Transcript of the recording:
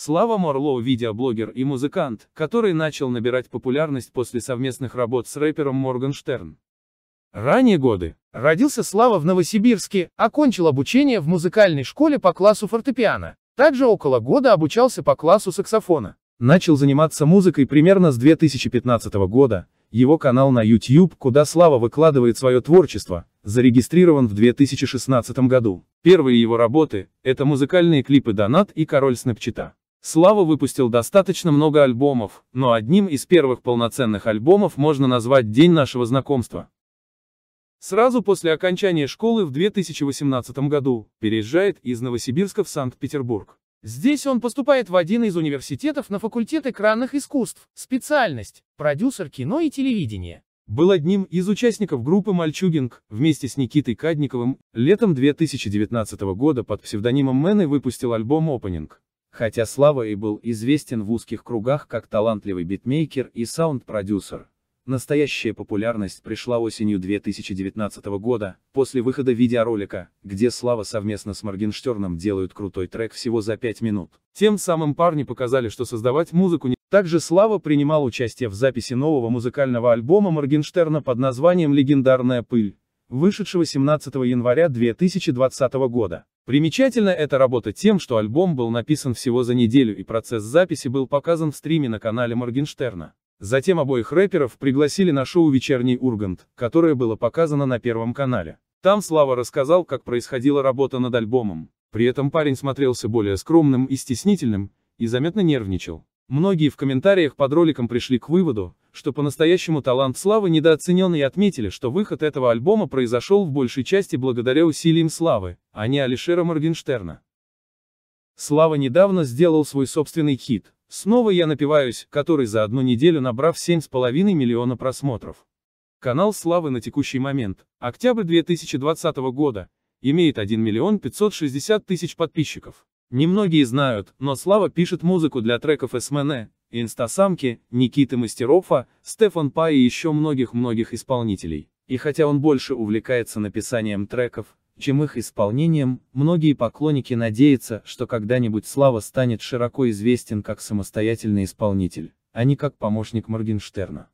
Слава Морлоу – видеоблогер и музыкант, который начал набирать популярность после совместных работ с рэпером Моргенштерн. Ранние годы. Родился Слава в Новосибирске, окончил обучение в музыкальной школе по классу фортепиано. Также около года обучался по классу саксофона. Начал заниматься музыкой примерно с 2015 года. Его канал на YouTube, куда Слава выкладывает свое творчество, зарегистрирован в 2016 году. Первые его работы – это музыкальные клипы «Донат» и «Король Снапчита». Слава выпустил достаточно много альбомов, но одним из первых полноценных альбомов можно назвать день нашего знакомства. Сразу после окончания школы в 2018 году переезжает из Новосибирска в Санкт-Петербург. Здесь он поступает в один из университетов на факультет экранных искусств, специальность – продюсер кино и телевидения. Был одним из участников группы «Мальчугинг» вместе с Никитой Кадниковым, летом 2019 года под псевдонимом Мэн и выпустил альбом «Опенинг» хотя Слава и был известен в узких кругах как талантливый битмейкер и саунд-продюсер. Настоящая популярность пришла осенью 2019 года, после выхода видеоролика, где Слава совместно с Моргенштерном делают крутой трек всего за 5 минут. Тем самым парни показали, что создавать музыку не... Также Слава принимал участие в записи нового музыкального альбома Моргенштерна под названием «Легендарная пыль» вышедшего 17 января 2020 года. Примечательна эта работа тем, что альбом был написан всего за неделю и процесс записи был показан в стриме на канале Моргенштерна. Затем обоих рэперов пригласили на шоу «Вечерний Ургант», которое было показано на Первом канале. Там Слава рассказал, как происходила работа над альбомом. При этом парень смотрелся более скромным и стеснительным, и заметно нервничал. Многие в комментариях под роликом пришли к выводу, что по-настоящему талант Славы недооценен и отметили, что выход этого альбома произошел в большей части благодаря усилиям Славы, а не Алишера Моргенштерна. Слава недавно сделал свой собственный хит «Снова я напиваюсь», который за одну неделю набрав 7,5 миллиона просмотров. Канал Славы на текущий момент, октябрь 2020 года, имеет 1 миллион 560 тысяч подписчиков. Немногие знают, но Слава пишет музыку для треков СМН, Инстасамки, Никиты Мастерова, Стефан Па и еще многих-многих исполнителей. И хотя он больше увлекается написанием треков, чем их исполнением, многие поклонники надеются, что когда-нибудь Слава станет широко известен как самостоятельный исполнитель, а не как помощник Моргенштерна.